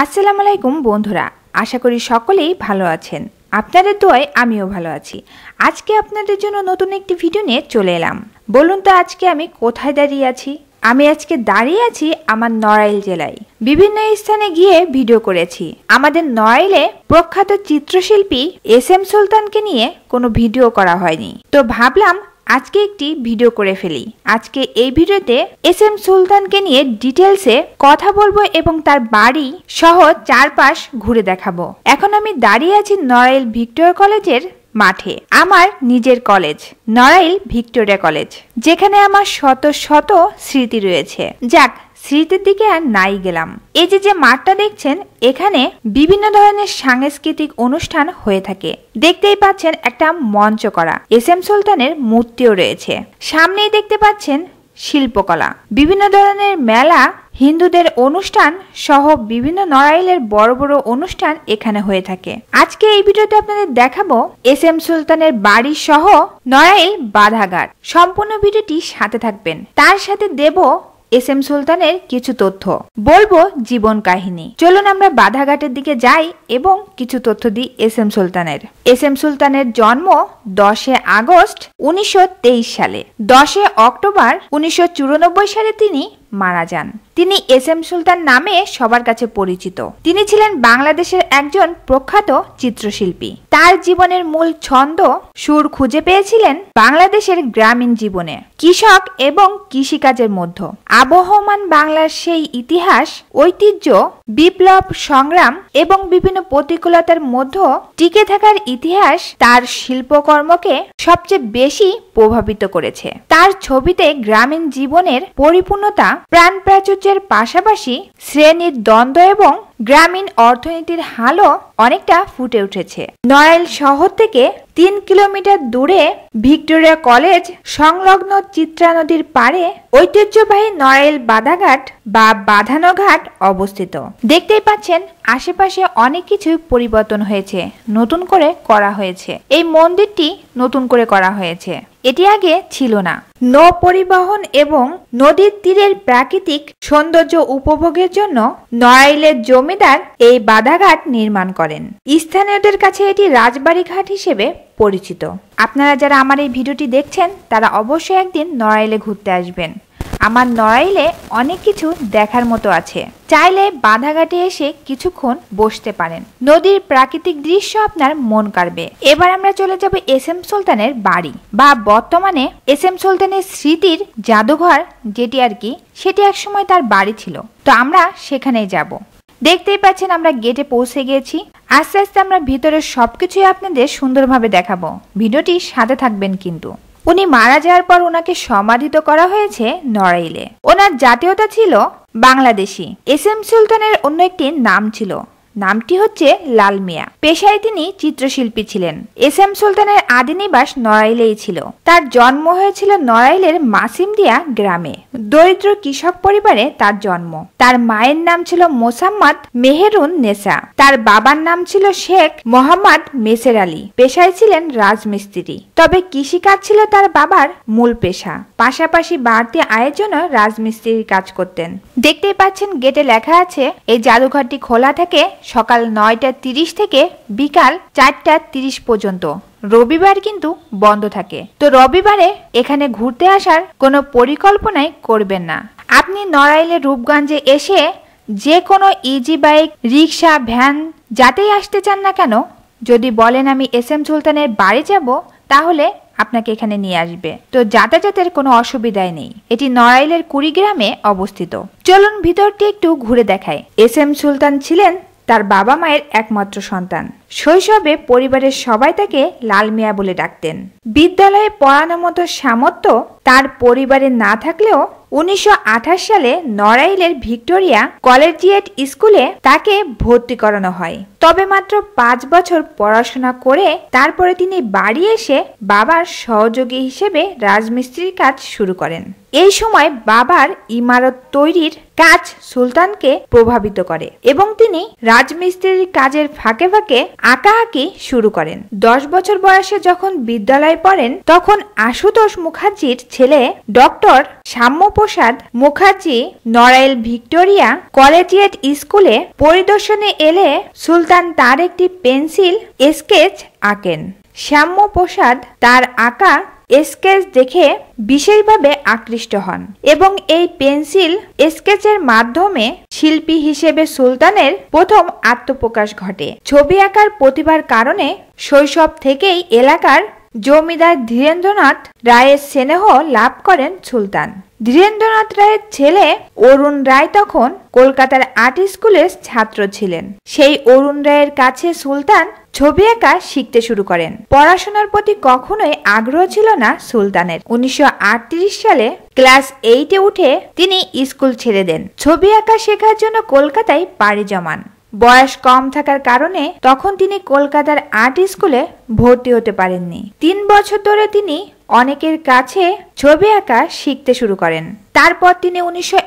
আসসালামু আলাইকুম বন্ধুরা আশা করি সকলেই ভালো আছেন আপনাদের দোয়ায় আমিও ভালো আছি আজকে আপনাদের জন্য নতুন একটি ভিডিও নিয়ে চলে এলাম বলুন তো আজকে আমি কোথায় দাঁড়িয়ে আছি আমি আজকে দাঁড়িয়ে আছি আমার নড়াইল জেলায় বিভিন্ন স্থানে গিয়ে ভিডিও করেছি আমাদের নড়াইলে প্রখ্যাত চিত্রশিল্পী এস এম সুলতানকে নিয়ে কোনো ভিডিও করা হয়নি তো ভাবলাম আজকে একটি ভিডিও করে ফেলি আজকে এই ভিডিওতে এস এম সুলতানকে নিয়ে ডিটেলসে কথা বলবো এবং তার বাড়ি সহ চারপাশ ঘুরে দেখাবো এখন আমি দাঁড়িয়ে আছি নড়াইল ভিক্টোরিয়া কলেজের মাঠে আমার নিজের কলেজ নড়াইল ভিক্টোরিয়া কলেজ যেখানে আমার শত শত স্মৃতি রয়েছে যাক স্মৃতির দিকে আর নাই গেলাম এই যে যে মাঠটা দেখছেন এখানে বিভিন্ন ধরনের সাংস্কৃতিক অনুষ্ঠান হয়ে থাকে দেখতেই পাচ্ছেন একটা মঞ্চ করা এস এম সুলতানের মূর্তিও রয়েছে সামনেই দেখতে পাচ্ছেন শিল্পকলা বিভিন্ন ধরনের মেলা হিন্দুদের অনুষ্ঠান সহ বিভিন্ন নড়াইলের বড় বড় অনুষ্ঠান এখানে হয়ে থাকে আজকে এই ভিডিওতে আপনাদের দেখাবো এস এম সুলতানের বাড়ি সহ নড়াইল বাধাঘাট সম্পূর্ণ ভিডিওটি সাথে থাকবেন তার সাথে দেব এস এম সুলতানের কিছু তথ্য বলবো জীবন কাহিনী চলুন আমরা বাধাঘাটের দিকে যাই এবং কিছু তথ্য দিই এস এম সুলতানের এস এম সুলতানের জন্ম দশে আগস্ট উনিশশো সালে দশে অক্টোবর উনিশশো সালে তিনি মারা যান তিনি এস এম সুলতান নামে সবার কাছে পরিচিত তিনি ছিলেন বাংলাদেশের একজন প্রখ্যাত চিত্রশিল্পী তার জীবনের মূল ছন্দ সুর খুঁজে পেয়েছিলেন বাংলাদেশের গ্রামীণ জীবনে কৃষক এবং কৃষিকাজের মধ্যে আবহমান বাংলার সেই ইতিহাস ঐতিহ্য বিপ্লব সংগ্রাম এবং বিভিন্ন প্রতিকূলতার মধ্যে টিকে থাকার ইতিহাস তার শিল্পকর্মকে সবচেয়ে বেশি প্রভাবিত করেছে তার ছবিতে গ্রামীণ জীবনের পরিপূর্ণতা প্রাণপ্রাচুর সৌন্দর্যের পাশাপাশি শ্রেণীর দ্বন্দ্ব এবং গ্রামীণ অর্থনীতির হালও অনেকটা ফুটে উঠেছে নড়াইল শহর থেকে তিন কিলোমিটার দূরে ভিক্টোরিয়া কলেজ সংলগ্ন চিত্রা নদীর পাড়ে ঐতিহ্যবাহী নড়াইল বাধাঘাট বা বাঁধানো ঘাট অবস্থিত দেখতেই পাচ্ছেন আশেপাশে অনেক কিছুই পরিবর্তন হয়েছে নতুন করে করা হয়েছে এই মন্দিরটি নতুন করে করা হয়েছে এটি আগে ছিল না নৌ পরিবহন এবং নদীর তীরের প্রাকৃতিক সৌন্দর্য উপভোগের জন্য নড়াইলের জমি জমিদার এই বাধাঘাট নির্মাণ করেন স্থানীয়দের কাছে এটি রাজবাড়ি ঘাট হিসেবে পরিচিত আপনারা যারা আমার এই ভিডিওটি দেখছেন তারা অবশ্যই একদিন নড়াইলে ঘুরতে আসবেন আমার নড়াইলে অনেক কিছু দেখার মতো আছে চাইলে বাধাঘাটে এসে কিছুক্ষণ বসতে পারেন নদীর প্রাকৃতিক দৃশ্য আপনার মন কাড়বে এবার আমরা চলে যাব এস এম সুলতানের বাড়ি বা বর্তমানে এস এম সুলতানের স্মৃতির জাদুঘর যেটি আর কি সেটি একসময় তার বাড়ি ছিল তো আমরা সেখানেই যাব দেখতেই পাচ্ছেন আমরা গেটে পৌঁছে গিয়েছি আস্তে আস্তে আমরা ভিতরের সবকিছুই আপনাদের সুন্দরভাবে দেখাবো ভিডিওটি সাথে থাকবেন কিন্তু উনি মারা যাওয়ার পর ওনাকে সমাধিত করা হয়েছে নড়াইলে ওনার জাতীয়তা ছিল বাংলাদেশি এস এম সুলতানের অন্য একটি নাম ছিল নামটি হচ্ছে লাল মিয়া পেশায় তিনি চিত্রশিল্পী ছিলেন এস এম সুলতানের আদি নিবাস নড়াইলেই ছিল তার জন্ম হয়েছিল নড়াইলের মাসিমদিয়া গ্রামে দরিদ্র কৃষক পরিবারে তার জন্ম তার মায়ের নাম ছিল মোসাম্মদ মেহেরুন নেসা তার বাবার নাম ছিল শেখ মোহাম্মদ মেসের আলী পেশায় ছিলেন রাজমিস্ত্রি তবে কৃষিকাজ ছিল তার বাবার মূল পেশা পাশাপাশি বাড়তি আয়ের জন্য রাজমিস্ত্রির কাজ করতেন দেখতেই পাচ্ছেন গেটে লেখা আছে এই জাদুঘরটি খোলা থাকে সকাল নয়টা তিরিশ থেকে বিকাল চারটা তিরিশ পর্যন্ত রবিবার কিন্তু বন্ধ থাকে তো রবিবারে এখানে ঘুরতে আসার কোনো পরিকল্পনাই করবেন না আপনি নড়াইলে রূপগঞ্জে এসে যে কোনো ইজি বাইক রিক্সা ভ্যান যাতেই আসতে চান না কেন যদি বলেন আমি এস এম সুলতানের বাড়ি যাব তাহলে আপনাকে এখানে নিয়ে আসবে তো যাতায়াতের কোনো অসুবিধাই নেই এটি নড়াইলের কুড়িগ্রামে অবস্থিত চলুন ভিতরটি একটু ঘুরে দেখায় এস এম সুলতান ছিলেন তার বাবা মায়ের একমাত্র সন্তান শৈশবে পরিবারের সবাই তাকে লাল মিয়া বলে ডাকতেন বিদ্যালয়ে পড়ানোর মতো সামর্থ্য তার পরিবারে না থাকলেও উনিশশো সালে নড়াইলের ভিক্টোরিয়া কলেজিয়েট স্কুলে তাকে ভর্তি করানো হয় তবে মাত্র পাঁচ বছর পড়াশোনা করে তারপরে তিনি বাড়ি এসে বাবার সহযোগী হিসেবে রাজমিস্ত্রির কাজ শুরু করেন এই সময় বাবার ইমারত তৈরির কাজ সুলতানকে প্রভাবিত করে এবং তিনি রাজমিস্ত্রির কাজের ফাঁকে ফাঁকে আঁকাআঁকি শুরু করেন দশ বছর বয়সে যখন বিদ্যালয়ে পড়েন তখন আশুতোষ মুখার্জির ছেলে doctor Shyamaprasad Mukherjee Narail Victoria collegiate স্কুলে পরিদর্শনে এলে সুলতান তার একটি পেন্সিল স্কেচ আঁকেন শ্যাম্যপ্রসাদ তার আঁকা স্কেচ দেখে বিশেষভাবে আকৃষ্ট হন এবং এই পেন্সিল স্কেচের মাধ্যমে শিল্পী হিসেবে সুলতানের প্রথম আত্মপ্রকাশ ঘটে ছবি আঁকার প্রতিভার কারণে শৈশব থেকেই এলাকার জমিদার ধীরেন্দ্রনাথ রায়ের স্নেহ লাভ করেন সুলতান ধীরেন্দ্রনাথ রায়ের ছেলে অরুণ রায় তখন কলকাতার আর্ট স্কুলের ছাত্র ছিলেন সেই অরুণ রায়ের কাছে সুলতান ছবি আঁকা শিখতে শুরু করেন পড়াশোনার প্রতি কখনোই আগ্রহ ছিল না সুলতানের উনিশশো সালে ক্লাস এইটে উঠে তিনি স্কুল ছেড়ে দেন ছবি আঁকা শেখার জন্য কলকাতায় পাড়ি জমান বয়স কম থাকার কারণে তখন তিনি কলকাতার আর্ট স্কুলে ভর্তি হতে পারেননি তিন বছর ধরে তিনি অনেকের কাছে ছবি আঁকা শিখতে শুরু করেন তারপর তিনি উনিশশো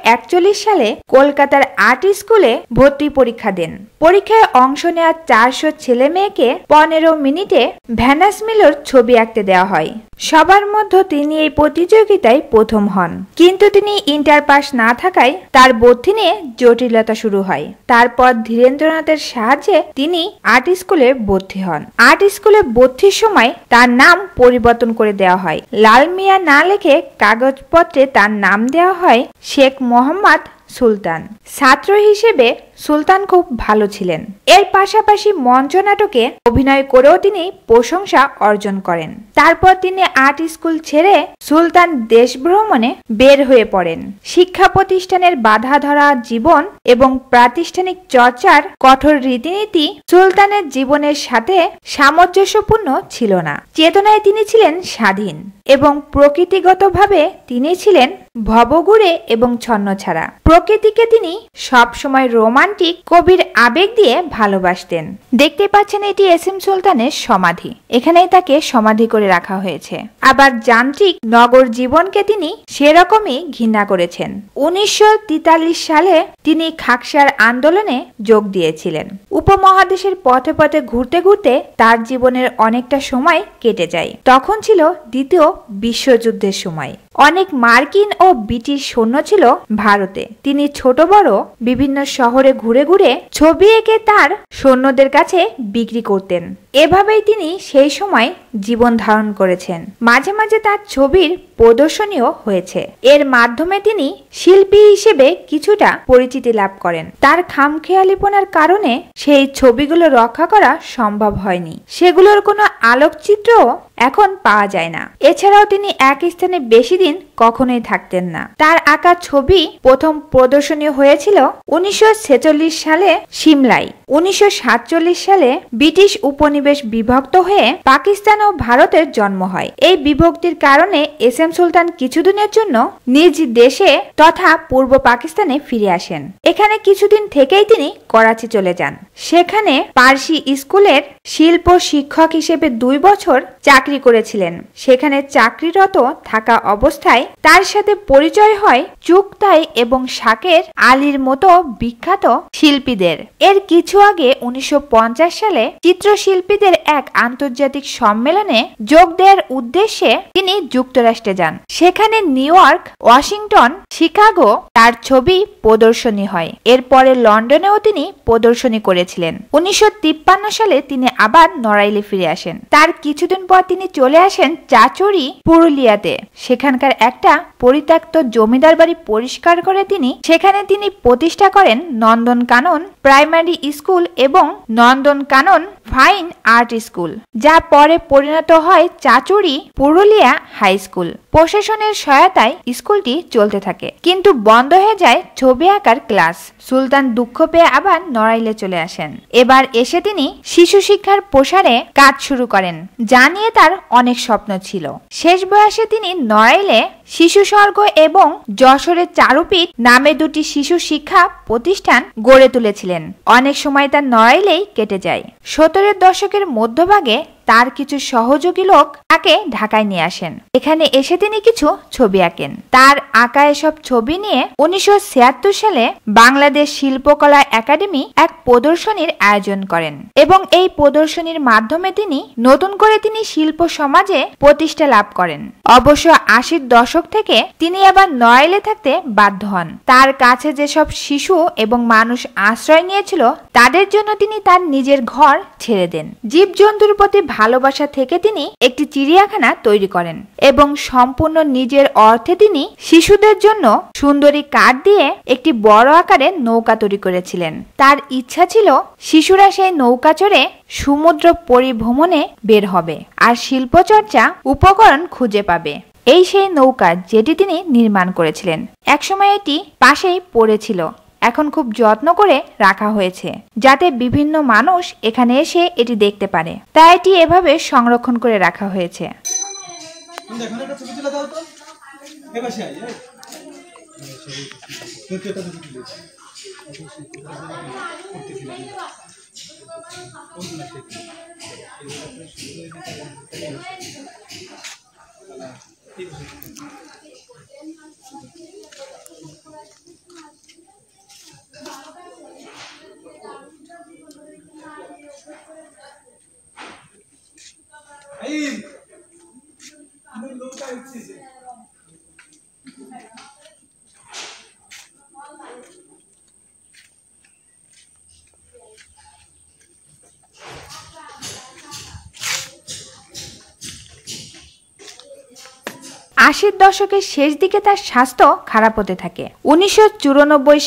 সালে কলকাতার আর্ট স্কুলে ভর্তি পরীক্ষা দেন পরীক্ষায় অংশ নেওয়া চারশো ছেলে মেয়েকে পনেরো মিনিটে ভ্যানাস মিলোর ছবি আঁকতে দেওয়া হয় সবার মধ্যে তিনি এই প্রতিযোগিতায় প্রথম হন কিন্তু তিনি ইন্টার পাস না থাকায় তার বর্তি নিয়ে জটিলতা শুরু হয় তারপর ধীরেন্দ্রনাথের সাহায্যে তিনি আর্ট স্কুলে ভর্তি হন আর্ট স্কুলে ভর্তির সময় তার নাম পরিবর্তন করে দেওয়া হয় লাল মিয়া না লেখে কাগজপত্রে তার নাম দেওয়া হয় শেখ মোহাম্মদ সুলতান ছাত্র হিসেবে সুলতান খুব ভালো ছিলেন এর পাশাপাশি মঞ্চ নাটকে অভিনয় করেও তিনি প্রশংসা অর্জন করেন তারপর তিনি আর্ট স্কুল ছেড়ে সুলতান দেশ ভ্রমণে বের হয়ে পড়েন শিক্ষা প্রতিষ্ঠানের বাধা ধরা জীবন এবং প্রাতিষ্ঠানিক চর্চার কঠোর রীতিনীতি সুলতানের জীবনের সাথে সামঞ্জস্যপূর্ণ ছিল না চেতনায় তিনি ছিলেন স্বাধীন এবং প্রকৃতিগতভাবে তিনি ছিলেন ভবঘুরে এবং ছন্নছাড়া প্রকৃতিকে তিনি সবসময় রোমান গানটি কবির আবেগ দিয়ে ভালোবাসতেন দেখতে পাচ্ছেন এটি এস এম সুলতানের সমাধি এখানেই তাকে সমাধি করে রাখা হয়েছে আবার যান্ত্রিক নগর জীবনকে তিনি সেরকমই ঘৃণা করেছেন উনিশশো সালে তিনি খাকসার আন্দোলনে যোগ দিয়েছিলেন উপমহাদেশের পথে পথে ঘুরতে ঘুরতে তার জীবনের অনেকটা সময় কেটে যায় তখন ছিল দ্বিতীয় বিশ্বযুদ্ধের সময় অনেক মার্কিন ও ব্রিটিশ সৈন্য ছিল ভারতে তিনি ছোট বড় বিভিন্ন শহরে ঘুরে ঘুরে ছবি এঁকে তার সৈন্যদের কাছে বিক্রি করতেন এভাবেই তিনি সেই সময় জীবন ধারণ করেছেন মাঝে মাঝে তার ছবির প্রদর্শনীয় হয়েছে এর মাধ্যমে তিনি শিল্পী হিসেবে কিছুটা পরিচিতি লাভ করেন তার খামখেয়ালিপনার কারণে সেই ছবিগুলো রক্ষা করা সম্ভব হয়নি সেগুলোর কোনো আলোকচিত্রও এখন পাওয়া যায় না এছাড়াও তিনি এক স্থানে বেশি দিন কখনোই থাকতেন না তার আঁকা ছবি প্রথম প্রদর্শনী হয়েছিল উনিশশো সালে সিমলায় উনিশশো সালে ব্রিটিশ উপনিবেশ বিভক্ত হয়ে পাকিস্তান ও ভারতের জন্ম হয় এই বিভক্তির কারণে এস এম সুলতান কিছুদিনের জন্য নিজ দেশে তথা পূর্ব পাকিস্তানে ফিরে আসেন এখানে কিছুদিন থেকেই তিনি করাচি চলে যান সেখানে পার্সি স্কুলের শিল্প শিক্ষক হিসেবে দুই বছর চাকরি করেছিলেন সেখানে চাকরিরত থাকা অবস্থায় তার সাথে পরিচয় হয় চুক্তাই এবং শাকের আলীর মতো বিখ্যাত শিল্পীদের এর কিছু আগে উনিশশো সালে চিত্রশিল্পীদের এক আন্তর্জাতিক সম্মেলন সম্মেলনে যোগ দেওয়ার উদ্দেশ্যে তিনি যুক্তরাষ্ট্রে যান সেখানে নিউ ইয়র্ক ওয়াশিংটন শিকাগো তার ছবি প্রদর্শনী হয় এরপরে লন্ডনেও তিনি প্রদর্শনী করেছিলেন উনিশশো সালে তিনি আবার নড়াইলে ফিরে আসেন তার কিছুদিন পর তিনি চলে আসেন চাচুরি পুরুলিয়াতে সেখানকার একটা পরিত্যক্ত জমিদার বাড়ি পরিষ্কার করে তিনি সেখানে তিনি প্রতিষ্ঠা করেন নন্দন কানন প্রাইমারি স্কুল এবং Nandan Kanan fine art school যা পরে পরিণত হয় চাচুরি পুরুলিয়া হাই স্কুল প্রশাসনের সহায়তায় স্কুলটি চলতে থাকে কিন্তু বন্ধ হয়ে যায় ছবি আঁকার ক্লাস সুলতান দুঃখ পেয়ে আবার নড়াইলে চলে আসেন এবার এসে তিনি শিশু শিক্ষার প্রসারে কাজ শুরু করেন যা নিয়ে তার অনেক স্বপ্ন ছিল শেষ বয়সে তিনি নড়াইলে শিশু স্বর্গ এবং যশোরের চারুপীঠ নামে দুটি শিশু শিক্ষা প্রতিষ্ঠান গড়ে তুলেছিলেন অনেক সময় তার নড়াইলেই কেটে যায় সতেরোর দশকের মধ্যভাগে তার কিছু সহযোগী লোক তাকে ঢাকায় নিয়ে আসেন এখানে এসে তিনি কিছু ছবি আঁকেন তার আঁকা এসব ছবি নিয়ে উনিশশো সালে বাংলাদেশ শিল্পকলা একাডেমি এক প্রদর্শনীর আয়োজন করেন এবং এই প্রদর্শনীর মাধ্যমে তিনি নতুন করে তিনি শিল্প সমাজে প্রতিষ্ঠা লাভ করেন অবশ্য আশির দশক থেকে তিনি আবার নয়েলে থাকতে বাধ্য হন তার কাছে যেসব শিশু এবং মানুষ আশ্রয় নিয়েছিল তাদের জন্য তিনি তার নিজের ঘর ছেড়ে দেন জীবজন্তুর প্রতি ভালোবাসা থেকে তিনি একটি চিড়িয়াখানা তৈরি করেন এবং সম্পূর্ণ নিজের অর্থে তিনি শিশুদের জন্য সুন্দরী কাঠ দিয়ে একটি বড় আকারের নৌকা তৈরি করেছিলেন তার ইচ্ছা ছিল শিশুরা সেই নৌকা চড়ে সমুদ্র পরিভ্রমণে বের হবে আর শিল্পচর্চা উপকরণ খুঁজে পাবে এই সেই নৌকা যেটি তিনি নির্মাণ করেছিলেন একসময় এটি পাশেই পড়েছিল এখন খুব যত্ন করে রাখা হয়েছে যাতে বিভিন্ন মানুষ এখানে এসে এটি দেখতে পারে তাই এটি এভাবে সংরক্ষণ করে রাখা হয়েছে আশির দশকের শেষ দিকে তার স্বাস্থ্য খারাপ হতে থাকে উনিশশো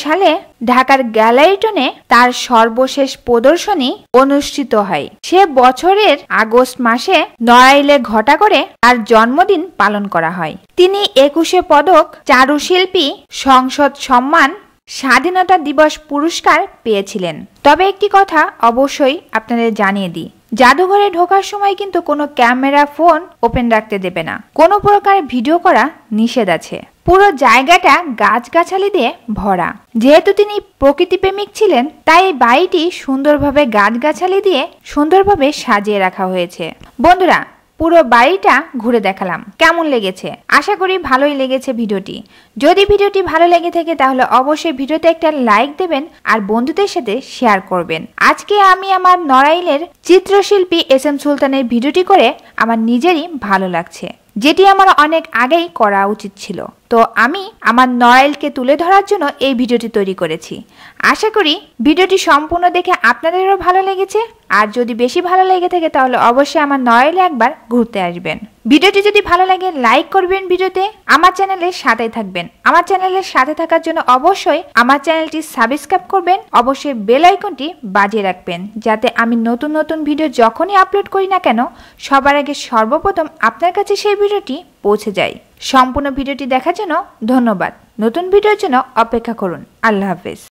সালে ঢাকার গ্যালারিটনে তার সর্বশেষ প্রদর্শনী অনুষ্ঠিত হয় সে বছরের আগস্ট মাসে নড়াইলে ঘটা করে তার জন্মদিন পালন করা হয় তিনি একুশে পদক চারুশিল্পী সংসদ সম্মান স্বাধীনতা দিবস পুরস্কার পেয়েছিলেন তবে একটি কথা অবশ্যই আপনাদের জানিয়ে দিই জাদুঘরে ঢোকার সময় কিন্তু কোনো ক্যামেরা ফোন ওপেন রাখতে দেবে না কোনো প্রকার ভিডিও করা নিষেধ আছে পুরো জায়গাটা গাছগাছালি দিয়ে ভরা যেহেতু তিনি প্রকৃতিপ্রেমিক ছিলেন তাই এই বাড়িটি সুন্দরভাবে গাছগাছালি দিয়ে সুন্দরভাবে সাজিয়ে রাখা হয়েছে বন্ধুরা পুরো বাড়িটা ঘুরে দেখালাম কেমন লেগেছে আশা করি ভালোই লেগেছে ভিডিওটি যদি ভিডিওটি ভালো লেগে থাকে তাহলে অবশ্যই ভিডিওতে একটা লাইক দেবেন আর বন্ধুদের সাথে শেয়ার করবেন আজকে আমি আমার নড়াইলের চিত্রশিল্পী এস এম সুলতানের ভিডিওটি করে আমার নিজেরই ভালো লাগছে যেটি আমার অনেক আগেই করা উচিত ছিল তো আমি আমার নয়েলকে তুলে ধরার জন্য এই ভিডিওটি তৈরি করেছি আশা করি ভিডিওটি সম্পূর্ণ দেখে আপনাদেরও ভালো লেগেছে আর যদি বেশি ভালো লেগে থাকে তাহলে অবশ্যই আমার নয়েলে একবার ঘুরতে আসবেন ভিডিওটি যদি ভালো লাগে লাইক করবেন ভিডিওতে আমার চ্যানেলের সাথে থাকবেন আমার চ্যানেলের সাথে থাকার জন্য অবশ্যই আমার চ্যানেলটি সাবস্ক্রাইব করবেন অবশ্যই বেল আইকনটি বাজিয়ে রাখবেন যাতে আমি নতুন নতুন ভিডিও যখনই আপলোড করি না কেন সবার আগে সর্বপ্রথম আপনার কাছে সেই ভিডিওটি পৌঁছে যায় সম্পূর্ণ ভিডিওটি দেখার জন্য ধন্যবাদ নতুন ভিডিওর জন্য অপেক্ষা করুন আল্লাহ হাফেজ